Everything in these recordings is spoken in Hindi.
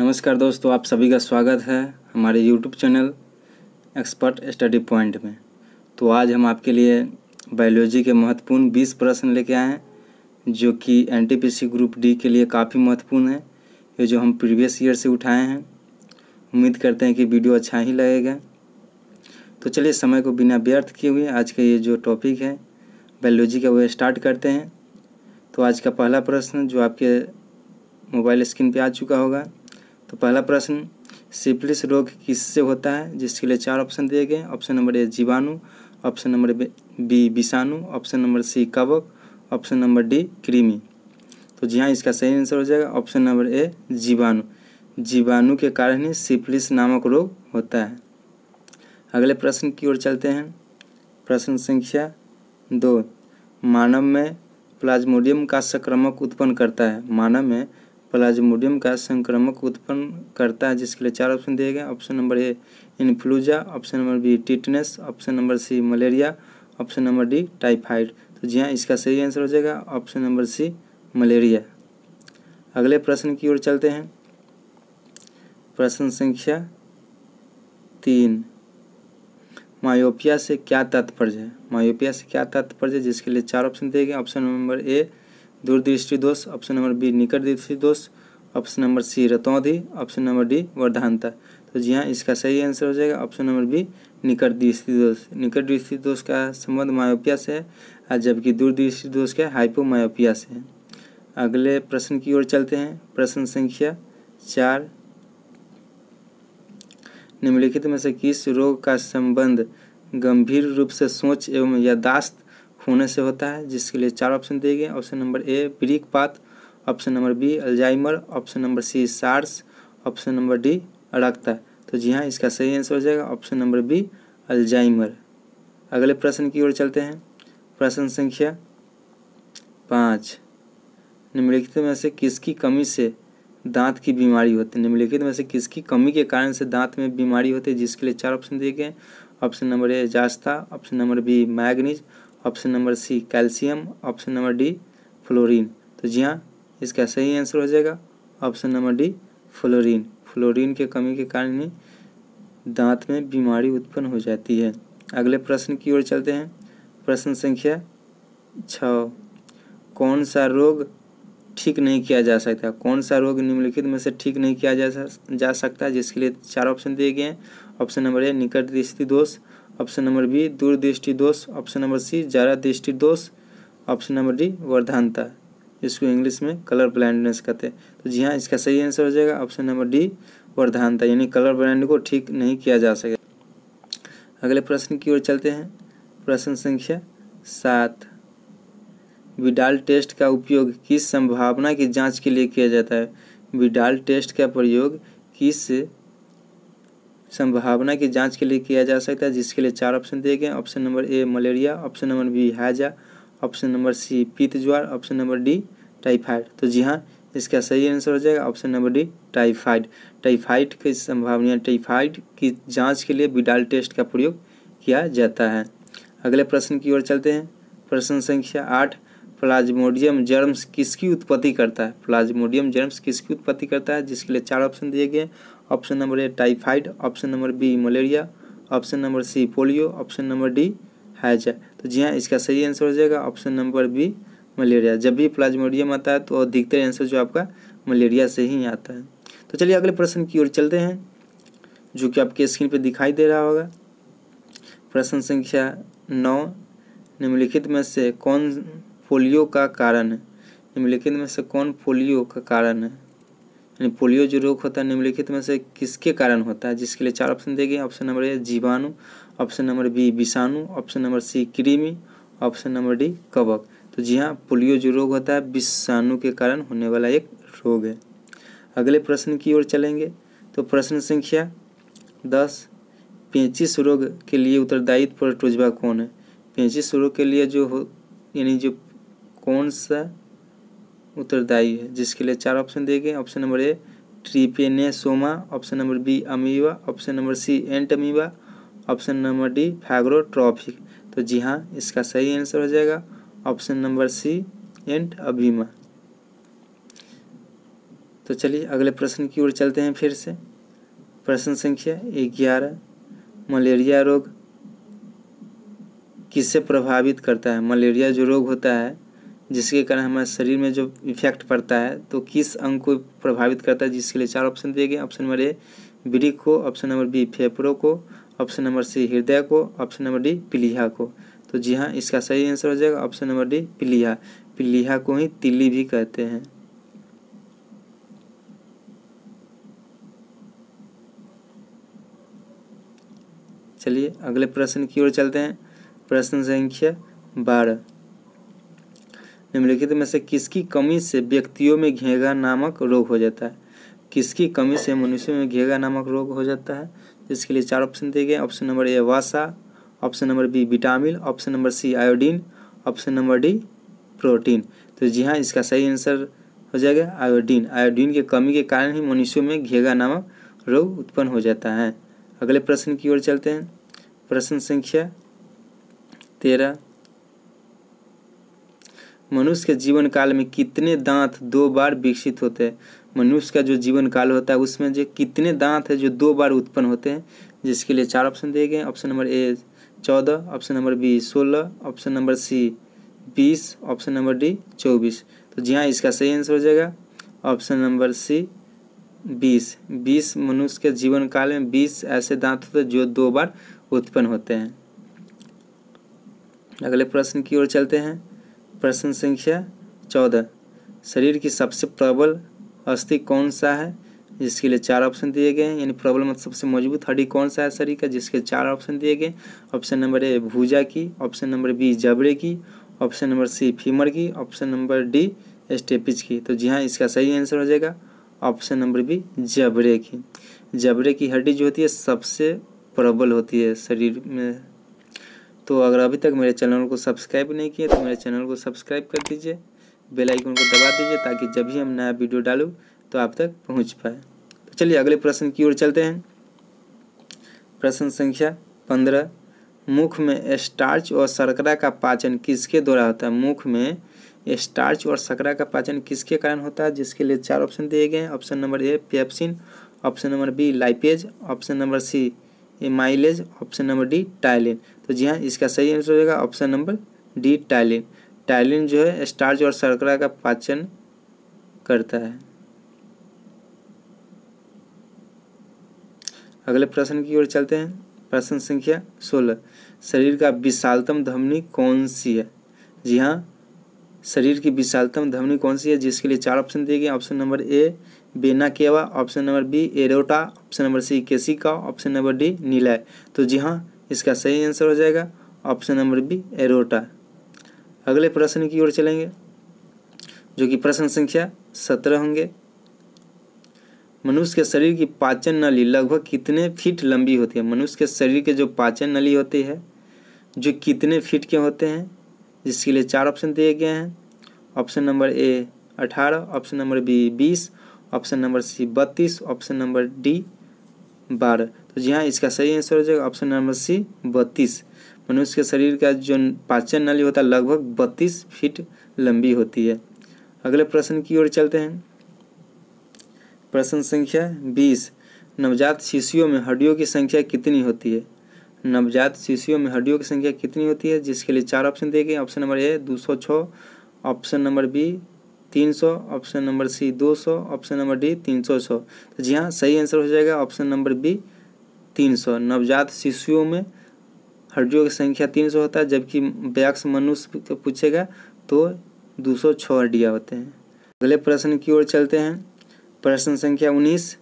नमस्कार दोस्तों आप सभी का स्वागत है हमारे YouTube channel expert study point में तो आज हम आपके लिए बायोलॉजी के महत्वपूर्ण बीस प्रश्न लेके आए हैं जो कि एन ग्रुप डी के लिए काफ़ी महत्वपूर्ण है ये जो हम प्रीवियस ईयर से उठाए हैं उम्मीद करते हैं कि वीडियो अच्छा ही लगेगा तो चलिए समय को बिना व्यर्थ किए हुए आज का ये जो टॉपिक है बायोलॉजी का वो स्टार्ट करते हैं तो आज का पहला प्रश्न जो आपके मोबाइल स्क्रीन पे आ चुका होगा तो पहला प्रश्न सिफिलिस रोग किससे होता है जिसके लिए चार ऑप्शन दिए गए ऑप्शन नंबर ए जीवाणु ऑप्शन नंबर बी विषाणु ऑप्शन नंबर सी कवक ऑप्शन नंबर डी क्रीमी तो जी हाँ इसका सही आंसर हो जाएगा ऑप्शन नंबर ए जीवाणु जीवाणु के कारण ही सिफिलिस नामक रोग होता है अगले प्रश्न की ओर चलते हैं प्रश्न संख्या दो मानव में प्लाज्मोडियम का संक्रमक उत्पन्न करता है मानव में प्लाज्मोडियम का संक्रमक उत्पन्न करता है जिसके लिए चार ऑप्शन दिए गए option number A influenza option number B tetanus option number C malaria option number D typhoid तो जी हाँ इसका सही आंसर हो जाएगा ऑप्शन नंबर सी मलेरिया अगले प्रश्न की ओर चलते हैं प्रश्न संख्या तीन मायोपिया से क्या तात्पर्य है मायोपिया से क्या तात्पर्य है जिसके लिए चार ऑप्शन दिए गए ऑप्शन नंबर ए दूरदृष्टि दोष ऑप्शन नंबर बी निकट दृष्टि दोष ऑप्शन नंबर सी रतौधि ऑप्शन नंबर डी वर्धानता तो जी हाँ इसका सही आंसर हो जाएगा ऑप्शन नंबर बी निकट दृष्टि दोष निकट दृष्टि दोष का संबंध मायोपिया से है जबकि दूरदृष्टि दोष का हाइपोमायोपिया से है अगले प्रश्न की ओर चलते हैं प्रश्न संख्या चार निम्नलिखित में से किस रोग का संबंध गंभीर रूप से सोच एवं यादाश्त होने से होता है जिसके लिए चार ऑप्शन दिए गए ऑप्शन नंबर ए ब्रिक पात option number B Alzheimer option number C SARS option number D रक्ता तो जी हाँ इसका सही आंसर हो जाएगा ऑप्शन नंबर बी अल्जाइमर अगले प्रश्न की ओर चलते हैं प्रश्न संख्या पाँच निम्नलिखित में से किसकी कमी से दांत की बीमारी होती है निम्नलिखित में से किसकी कमी के कारण से दांत में बीमारी होती है जिसके लिए चार ऑप्शन दिए गए ऑप्शन नंबर ए जास्ता option number B manganese option number C calcium option number D fluorine तो जी हाँ इसका सही आंसर हो जाएगा option number D fluorine fluorine के कमी के कारण ही दांत में बीमारी उत्पन्न हो जाती है अगले प्रश्न की ओर चलते हैं प्रश्न संख्या छ कौन सा रोग ठीक नहीं किया जा सकता कौन सा रोग निम्नलिखित में से ठीक नहीं किया जा सकता जिसके लिए चार ऑप्शन दिए गए हैं ऑप्शन नंबर ए निकट दृष्टि दोष ऑप्शन नंबर बी दूरदृष्टि दोष ऑप्शन नंबर सी ज्यादा दृष्टि दोष ऑप्शन नंबर डी वर्धानता इसको इंग्लिश में कलर ब्लाइंडनेस कहते हैं तो जी हाँ इसका सही आंसर हो जाएगा ऑप्शन नंबर डी वर्धानता यानी कलर ब्लाइंड को ठीक नहीं किया जा सके अगले प्रश्न की ओर चलते हैं प्रश्न संख्या सात विडाल टेस्ट का उपयोग किस संभावना की जांच के लिए किया जाता है विडाल टेस्ट का प्रयोग किस संभावना की जांच के लिए किया जा सकता है जिसके लिए चार ऑप्शन दिए गए option number A malaria option number B हैजा ऑप्शन नंबर सी पीत ज्वार ऑप्शन नंबर डी टाइफाइड तो जी हाँ इसका सही आंसर हो जाएगा option number D typhoid typhoid की संभावना टाइफाइड की जाँच के लिए बिडाल टेस्ट का प्रयोग किया जाता है अगले प्रश्न की ओर चलते हैं प्रश्न संख्या आठ प्लाज्मोडियम जर्म्स किसकी उत्पत्ति करता है प्लाज्मोडियम जर्म्स किसकी उत्पत्ति करता है जिसके लिए चार ऑप्शन दिए गए option number A typhoid option number B malaria option number C polio option number D हैजा तो जी हाँ इसका सही आंसर हो जाएगा ऑप्शन नंबर बी मलेरिया जब भी प्लाज्मोडियम आता है तो अधिकतर आंसर जो आपका मलेरिया से ही आता है तो चलिए अगले प्रश्न की ओर चलते हैं जो कि आपके स्क्रीन पर दिखाई दे रहा होगा प्रश्न संख्या नौ निम्नलिखित में से कौन पोलियो का कारण है निम्नलिखित में से कौन पोलियो का कारण है यानी पोलियो जो रोग होता है निम्नलिखित में से किसके कारण होता है जिसके लिए चार ऑप्शन देंगे ऑप्शन नंबर ए जीवाणु ऑप्शन नंबर बी विषाणु ऑप्शन नंबर सी कृमि ऑप्शन नंबर डी कवक तो जी हाँ पोलियो जो रोग होता है विषाणु के कारण होने वाला एक रोग है अगले प्रश्न की ओर चलेंगे तो प्रश्न संख्या दस पैंतीस रोग के लिए उत्तरदायित्व प्रोटोजवा कौन है पैंतीस रोग के लिए जो हो यानी जो कौन सा उत्तरदायी है जिसके लिए चार ऑप्शन दिए गए ऑप्शन नंबर ए सोमा option number B amoeba option number C entamoeba option number D phagotrophic तो जी हाँ इसका सही आंसर हो जाएगा ऑप्शन नंबर सी एंट अभीमा तो चलिए अगले प्रश्न की ओर चलते हैं फिर से प्रश्न संख्या ग्यारह मलेरिया रोग किससे प्रभावित करता है मलेरिया जो रोग होता है जिसके कारण हमारे शरीर में जो इफेक्ट पड़ता है तो किस अंग को प्रभावित करता है जिसके लिए चार ऑप्शन दिए गए ऑप्शन नंबर ए ब्रिक को ऑप्शन नंबर बी फेफड़ों को ऑप्शन नंबर सी हृदय को ऑप्शन नंबर डी पिलिया को तो जी हाँ इसका सही आंसर हो जाएगा ऑप्शन नंबर डी पिलिया पिलिया को ही तिल्ली भी कहते हैं चलिए अगले प्रश्न की ओर चलते हैं प्रश्न संख्या बारह निम्नलिखित में से किसकी कमी से व्यक्तियों में घेगा नामक रोग हो जाता है किसकी कमी से मनुष्यों में घेगा नामक रोग हो जाता है इसके लिए चार ऑप्शन दिए गए ऑप्शन नंबर ए वासा option number B vitamin option number C iodine option number D protein तो जी हाँ इसका सही आंसर हो जाएगा आयोडीन आयोडीन की कमी के कारण ही मनुष्यों में घेगा नामक रोग उत्पन्न हो जाता है अगले प्रश्न की ओर चलते हैं प्रश्न संख्या तेरह मनुष्य के जीवन काल में कितने दांत दो बार विकसित होते हैं मनुष्य का जो जीवन काल होता है उसमें जो कितने दांत है जो दो बार उत्पन्न होते हैं जिसके लिए चार ऑप्शन दिए गए ऑप्शन नंबर ए चौदह ऑप्शन नंबर बी सोलह ऑप्शन नंबर सी बीस ऑप्शन नंबर डी चौबीस तो जी हाँ इसका सही आंसर हो जाएगा ऑप्शन नंबर सी बीस बीस मनुष्य के जीवन काल में बीस ऐसे दांत होते हैं जो दो बार उत्पन्न होते हैं अगले प्रश्न की ओर चलते हैं प्रश्न संख्या चौदह शरीर की सबसे प्रबल अस्थि कौन सा है जिसके लिए चार ऑप्शन दिए गए हैं यानी प्रबल मतलब सबसे मजबूत हड्डी कौन सा है शरीर का जिसके चार ऑप्शन दिए गए ऑप्शन नंबर ए भूजा की ऑप्शन नंबर बी जबड़े की ऑप्शन नंबर सी फीमर की ऑप्शन नंबर डी स्टेपिज की तो जी हाँ इसका सही आंसर हो जाएगा ऑप्शन नंबर बी जबड़े की जबड़े की हड्डी जो होती है सबसे प्रबल होती है शरीर में तो अगर अभी तक मेरे चैनल को सब्सक्राइब नहीं किया तो मेरे चैनल को सब्सक्राइब कर दीजिए बेल आइकन को दबा दीजिए ताकि जब भी हम नया वीडियो डालूँ तो आप तक पहुंच पाए तो चलिए अगले प्रश्न की ओर चलते हैं प्रश्न संख्या पंद्रह मुख में स्टार्च और शर्करा का पाचन किसके द्वारा होता है मुख में स्टार्च और शर्करा का पाचन किसके कारण होता है जिसके लिए चार ऑप्शन दिए गए हैं option number A pepsin option number B lipase option number C mileage option number D ptyalin तो जी हाँ इसका सही आंसर हो जाएगा option number D ptyalin ptyalin जो है स्टार्च और सर्करा का पाचन करता है अगले प्रश्न की ओर चलते हैं प्रश्न संख्या सोलह शरीर का विशालतम धमनी कौन सी है जी हाँ शरीर की विशालतम धमनी कौन सी है जिसके लिए चार ऑप्शन दिए गए option number A vena cava option number B aorta option number C केसिका ऑप्शन नंबर डी नीलय तो जी हाँ इसका सही आंसर हो जाएगा ऑप्शन नंबर बी एरोटा अगले प्रश्न की ओर चलेंगे जो कि प्रश्न संख्या सत्रह होंगे मनुष्य के शरीर की पाचन नली लगभग कितने फीट लंबी होती है मनुष्य के शरीर के जो पाचन नली होती है जो कितने फीट के होते हैं जिसके लिए चार ऑप्शन दिए गए हैं ऑप्शन नंबर ए अठारह ऑप्शन नंबर बी बीस ऑप्शन नंबर सी बत्तीस ऑप्शन नंबर डी बारह तो जी हाँ इसका सही आंसर हो जाएगा ऑप्शन नंबर सी बत्तीस मनुष्य मतलब के शरीर का जो पाचन नली होता है लगभग बत्तीस फीट लंबी होती है अगले प्रश्न की ओर चलते हैं प्रश्न संख्या बीस नवजात शिशुओं में हड्डियों की संख्या कितनी होती है नवजात शिशुओं में हड्डियों की संख्या कितनी होती है जिसके लिए चार ऑप्शन दिए गए ऑप्शन नंबर ए दो सौ छः ऑप्शन नंबर बी तीन सौ ऑप्शन नंबर सी दो सौ ऑप्शन नंबर डी तीन सौ छः तो जी हाँ सही आंसर हो जाएगा ऑप्शन नंबर बी तीन सौ नवजात शिशुओं में हड्डियों की संख्या तीन सौ होता है जबकि व्यक्स मनुष्य पूछेगा तो दो सौ छः हड्डियाँ होते हैं अगले प्रश्न की ओर चलते हैं प्रश्न संख्या उन्नीस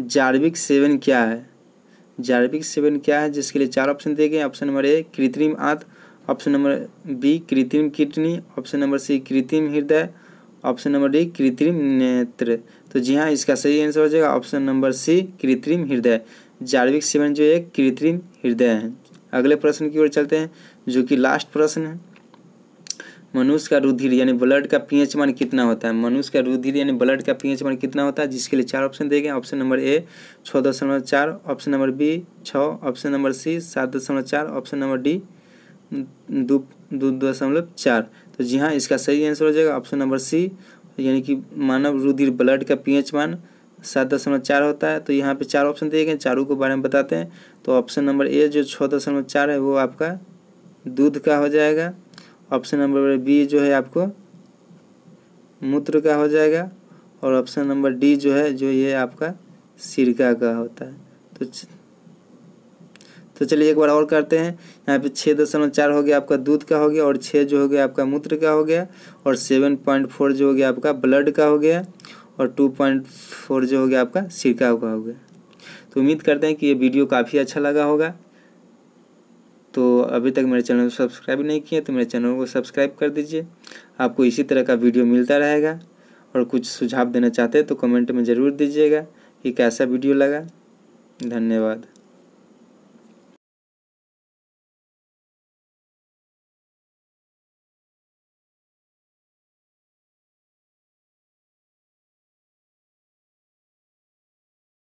जार्विक सेवन क्या है जैविक सेवन क्या है जिसके लिए चार ऑप्शन दिए गए ऑप्शन नंबर ए कृत्रिम आंत ऑप्शन नंबर बी कृत्रिम किडनी ऑप्शन नंबर सी कृत्रिम हृदय ऑप्शन नंबर डी कृत्रिम नेत्र तो जी हाँ इसका सही आंसर हो जाएगा ऑप्शन नंबर सी कृत्रिम हृदय जैविक सेवन जो है कृत्रिम हृदय है अगले प्रश्न की ओर चलते हैं जो कि लास्ट प्रश्न है मनुष्य का रुधिर यानी ब्लड का पीएच मान कितना होता है मनुष्य का रुधिर यानी ब्लड का पीएच मान कितना होता है जिसके लिए चार ऑप्शन दिए गए ऑप्शन नंबर ए छः दशमलव चार ऑप्शन नंबर बी छः ऑप्शन नंबर सी सात दशमलव चार ऑप्शन नंबर डी दो दशमलव चार तो जी हाँ इसका सही आंसर हो जाएगा ऑप्शन नंबर सी यानी कि मानव रुधिर ब्लड का पीएच मान सात दशमलव चार होता है तो यहाँ पे चार ऑप्शन दिए गए चारों के बारे में बताते हैं तो ऑप्शन नंबर ए जो छः दशमलव चार है वो आपका दूध का हो जाएगा ऑप्शन नंबर बी जो है आपको मूत्र का हो जाएगा और ऑप्शन नंबर डी जो है जो ये आपका सिरका का होता है तो च... तो चलिए एक बार और करते हैं यहाँ पे छः दशमलव चार हो गया आपका दूध का हो गया और छः जो हो गया आपका मूत्र का हो गया और सेवन पॉइंट फोर जो हो गया आपका ब्लड का हो गया और टू पॉइंट फोर जो हो गया आपका सिरका का हो गया तो उम्मीद करते हैं कि ये वीडियो काफ़ी अच्छा लगा होगा तो अभी तक मेरे चैनल को सब्सक्राइब नहीं किए तो मेरे चैनल को सब्सक्राइब कर दीजिए आपको इसी तरह का वीडियो मिलता रहेगा और कुछ सुझाव देना चाहते हैं तो कमेंट में ज़रूर दीजिएगा कि कैसा वीडियो लगा धन्यवाद